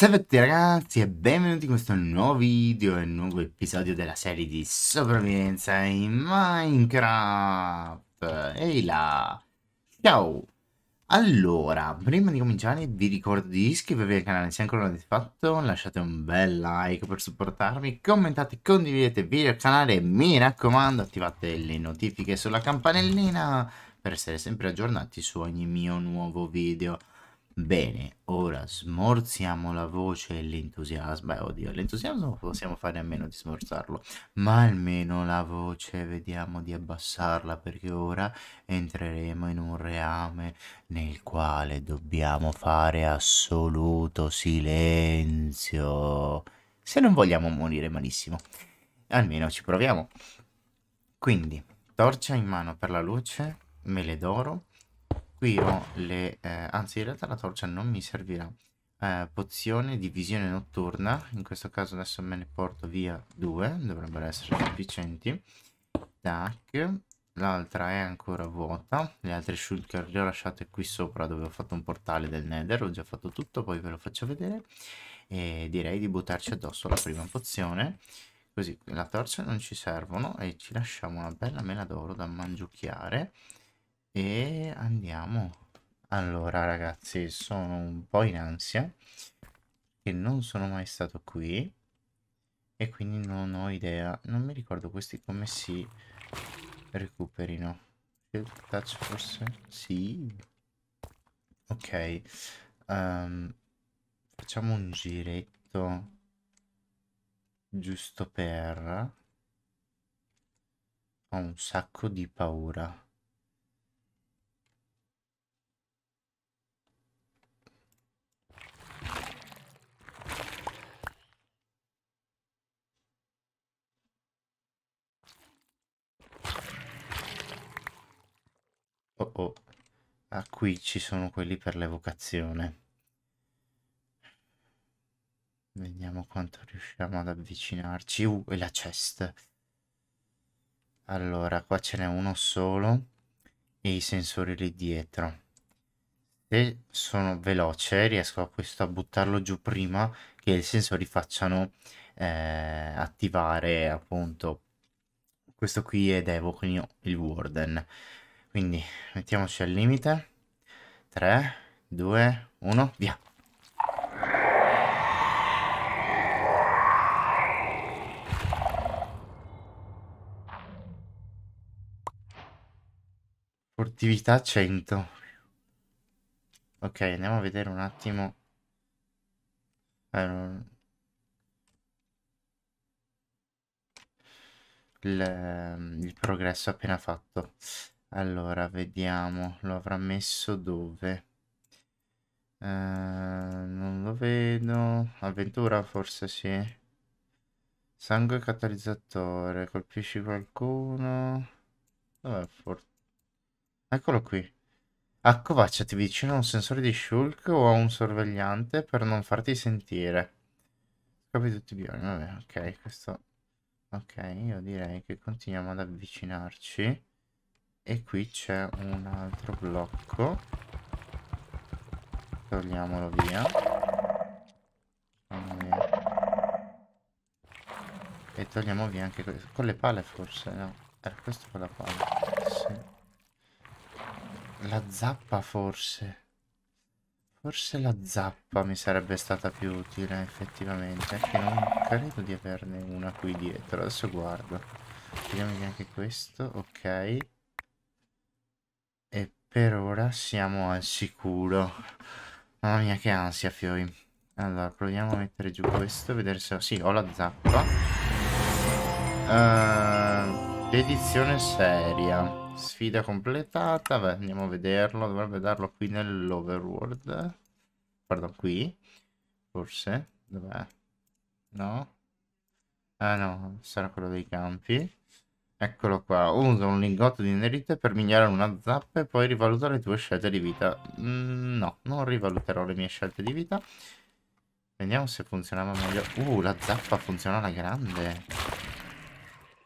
Salve a tutti ragazzi e benvenuti in questo nuovo video e nuovo episodio della serie di sopravvivenza in Minecraft Ehi là Ciao Allora, prima di cominciare vi ricordo di iscrivervi al canale se ancora non l'avete fatto Lasciate un bel like per supportarmi Commentate, condividete il video al canale e mi raccomando attivate le notifiche sulla campanellina Per essere sempre aggiornati su ogni mio nuovo video Bene, ora smorziamo la voce e l'entusiasmo. Beh, oddio, l'entusiasmo possiamo fare a meno di smorzarlo, ma almeno la voce vediamo di abbassarla perché ora entreremo in un reame nel quale dobbiamo fare assoluto silenzio. Se non vogliamo morire malissimo, almeno ci proviamo. Quindi, torcia in mano per la luce, mele d'oro Qui ho le... Eh, anzi, in realtà la torcia non mi servirà. Eh, pozione di visione notturna. In questo caso adesso me ne porto via due. Dovrebbero essere sufficienti. Tac. L'altra è ancora vuota. Le altre shulker le ho lasciate qui sopra dove ho fatto un portale del nether. Ho già fatto tutto, poi ve lo faccio vedere. E direi di buttarci addosso la prima pozione. Così la torcia non ci servono e ci lasciamo una bella mela d'oro da mangiucchiare. E andiamo. Allora ragazzi, sono un po' in ansia, che non sono mai stato qui e quindi non ho idea. Non mi ricordo questi come si recuperino. Touch forse? Sì. Ok. Um, facciamo un giretto giusto per... Ho un sacco di paura. Ah, qui ci sono quelli per l'evocazione. Vediamo quanto riusciamo ad avvicinarci. Uh, e la chest. Allora, qua ce n'è uno solo e i sensori lì dietro. Se sono veloce riesco a, questo, a buttarlo giù prima che i sensori facciano eh, attivare appunto questo qui ed evochino il Warden. Quindi mettiamoci al limite. 3, 2, 1, via. Furtività 100. Ok, andiamo a vedere un attimo. Allora, il, il progresso appena fatto. Allora, vediamo, lo avrà messo dove? Eh, non lo vedo. Avventura forse sì. Sangue catalizzatore, colpisci qualcuno. Dov'è forte? Eccolo qui. Accovacciati vicino a un sensore di shulk o a un sorvegliante per non farti sentire. Scopri tutti i bioni, vabbè, ok, questo... Ok, io direi che continuiamo ad avvicinarci e qui c'è un altro blocco togliamolo via e togliamo via anche questo con le pale forse no era questo con la pala sì. la zappa forse forse la zappa mi sarebbe stata più utile effettivamente che non credo di averne una qui dietro adesso guardo Togliamo via anche questo ok per ora siamo al sicuro. Mamma mia che ansia, Fiori. Allora, proviamo a mettere giù questo, vedere se... Sì, ho la zappa. Uh, ehm, dedizione seria. Sfida completata. Beh, andiamo a vederlo. Dovrebbe darlo qui nell'overworld. Guarda qui. Forse. Dov'è? No? Ah no, sarà quello dei campi. Eccolo qua, Uso un lingotto di nerite per migliorare una zappa e poi rivaluta le tue scelte di vita. Mm, no, non rivaluterò le mie scelte di vita. Vediamo se funzionava meglio. Uh, la zappa funziona alla grande.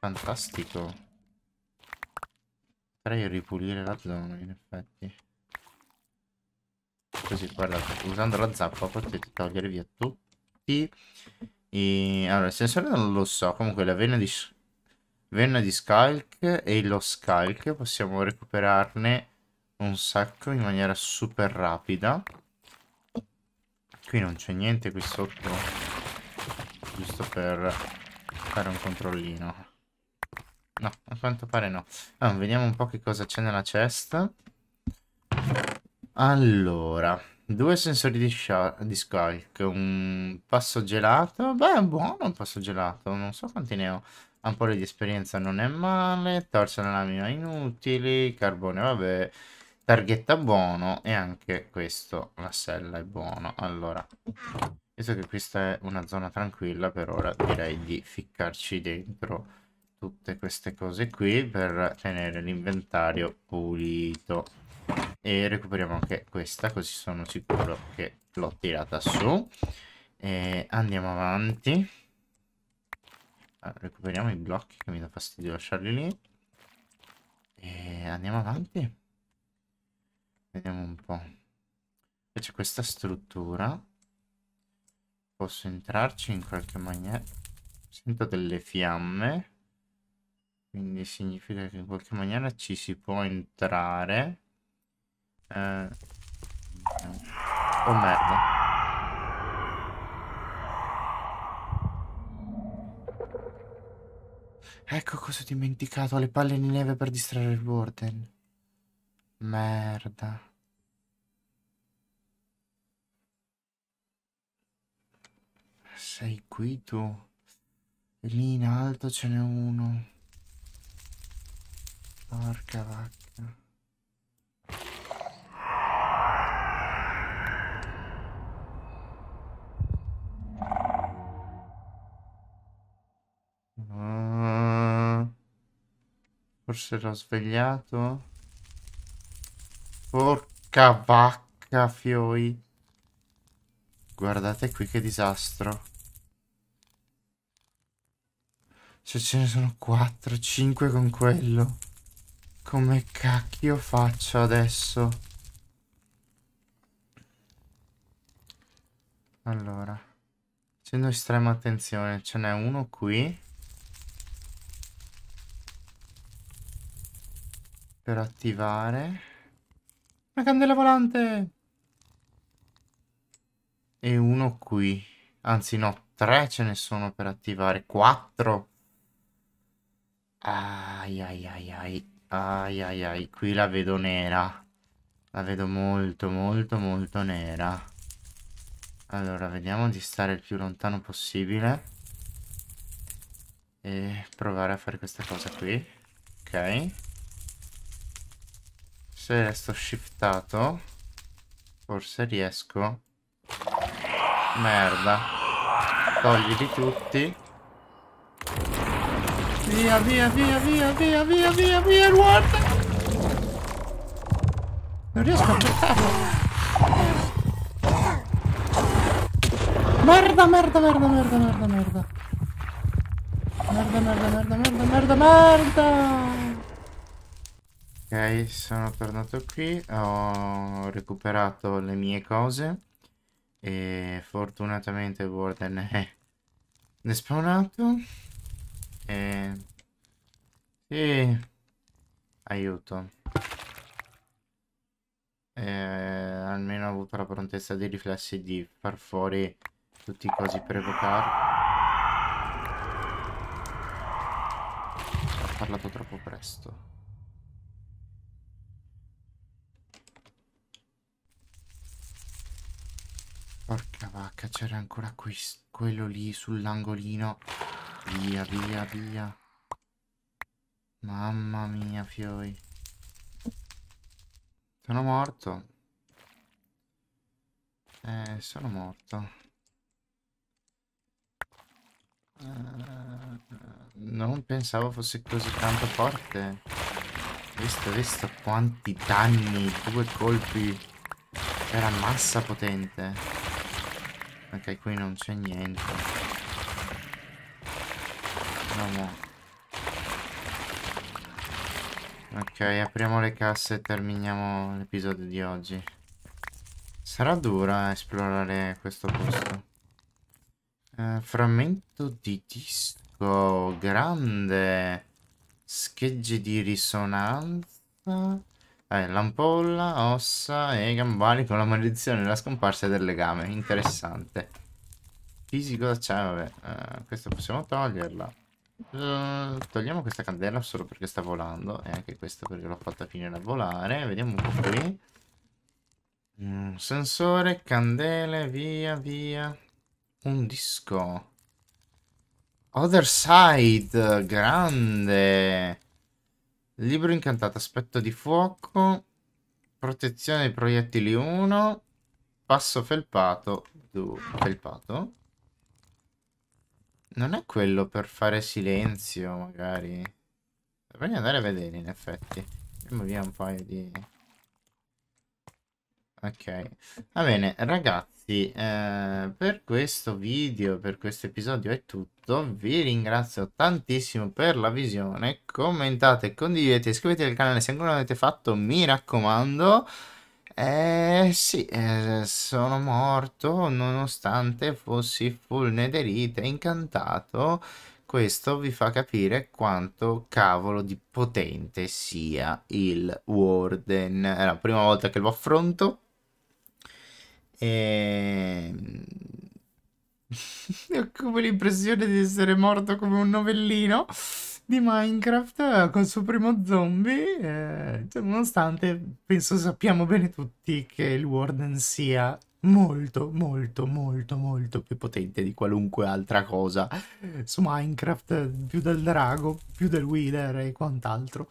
Fantastico. Potrei ripulire la zona, in effetti. Così, guardate, usando la zappa potete togliere via tutti. I... Allora, il sensore non lo so, comunque la vena di Venna di Skalk e lo Skalk possiamo recuperarne un sacco in maniera super rapida. Qui non c'è niente qui sotto, giusto per fare un controllino. No, a quanto pare no. Ah, vediamo un po' che cosa c'è nella chest. Allora, due sensori di, di scalc, un passo gelato. Beh, buono un passo gelato, non so quanti ne ho. Un di esperienza non è male, torso nella lamina inutili, carbone vabbè, targhetta buono e anche questo, la sella è buono. Allora, visto che questa è una zona tranquilla per ora direi di ficcarci dentro tutte queste cose qui per tenere l'inventario pulito. E recuperiamo anche questa così sono sicuro che l'ho tirata su. E andiamo avanti. Allora, ah, recuperiamo i blocchi che mi dà fastidio lasciarli lì. E andiamo avanti. Vediamo un po'. Qui c'è questa struttura. Posso entrarci in qualche maniera. Sento delle fiamme. Quindi significa che in qualche maniera ci si può entrare. Eh... Oh merda. Ecco cosa ho dimenticato, le palle di neve per distrarre il Warden. Merda. Sei qui tu? E lì in alto ce n'è uno. Porca vacca. Forse l'ho svegliato. Porca vacca, fioi. Guardate qui che disastro. se ce ne sono 4, 5 con quello. Come cacchio faccio adesso? Allora. Facendo estrema attenzione, ce n'è uno qui. per attivare. Una candela volante! E uno qui. Anzi no, tre ce ne sono per attivare. Quattro! Ai ai ai ai. Ai ai ai. Qui la vedo nera. La vedo molto molto molto nera. Allora, vediamo di stare il più lontano possibile. E provare a fare questa cosa qui. Ok se sto shiftato forse riesco merda toglili tutti via via via via via via via via guarda non riesco a portarlo merda merda merda merda merda merda merda merda merda merda merda merda merda Ok, sono tornato qui, ho recuperato le mie cose e fortunatamente Warden è, ne spawnato e... Sì, aiuto. E almeno ho avuto la prontezza dei riflessi di far fuori tutti i cosi per evocare. Ho parlato troppo presto. Porca vacca, c'era ancora questo, quello lì sull'angolino. Via, via, via. Mamma mia, fiori. Sono morto. Eh, sono morto. Eh, non pensavo fosse così tanto forte. Visto, visto quanti danni, due colpi. Era massa potente. Anche qui non c'è niente. Andiamo. Ok, apriamo le casse e terminiamo l'episodio di oggi. Sarà dura esplorare questo posto. Uh, frammento di disco grande. Schegge di risonanza. Eh, l'ampolla, ossa e gambari con la maledizione e la scomparsa del legame. Interessante. Fisico d'acciaio, vabbè. Eh, questa possiamo toglierla. Uh, togliamo questa candela solo perché sta volando. E eh, anche questa perché l'ho fatta finire a volare. Vediamo un po' qui. Mm, sensore, candele, via, via. Un disco. Other side, grande. Libro incantato, aspetto di fuoco, protezione dei proiettili 1, passo felpato, du, felpato. Non è quello per fare silenzio, magari. Dovrei andare a vedere, in effetti. Andiamo via un paio di... Ok. Va bene, ragazzi ragazzi, eh, per questo video, per questo episodio è tutto. Vi ringrazio tantissimo per la visione. Commentate, condividete, iscrivetevi al canale se ancora non l'avete fatto, mi raccomando. Eh sì, eh, sono morto nonostante fossi full nederite, incantato. Questo vi fa capire quanto cavolo di potente sia il Warden. È la prima volta che lo affronto e... Ehm, ho come l'impressione di essere morto come un novellino di Minecraft col suo primo zombie, eh, cioè, nonostante penso sappiamo bene tutti che il Warden sia molto, molto, molto, molto più potente di qualunque altra cosa su Minecraft, più del drago, più del wheeler e quant'altro.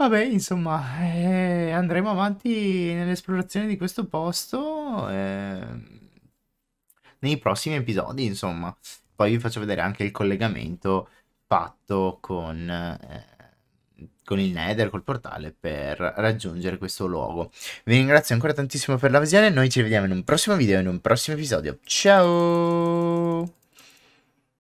Vabbè, insomma, eh, andremo avanti nell'esplorazione di questo posto eh, nei prossimi episodi, insomma. Poi vi faccio vedere anche il collegamento fatto con, eh, con il Nether, col portale, per raggiungere questo luogo. Vi ringrazio ancora tantissimo per la visione, noi ci vediamo in un prossimo video, in un prossimo episodio. Ciao!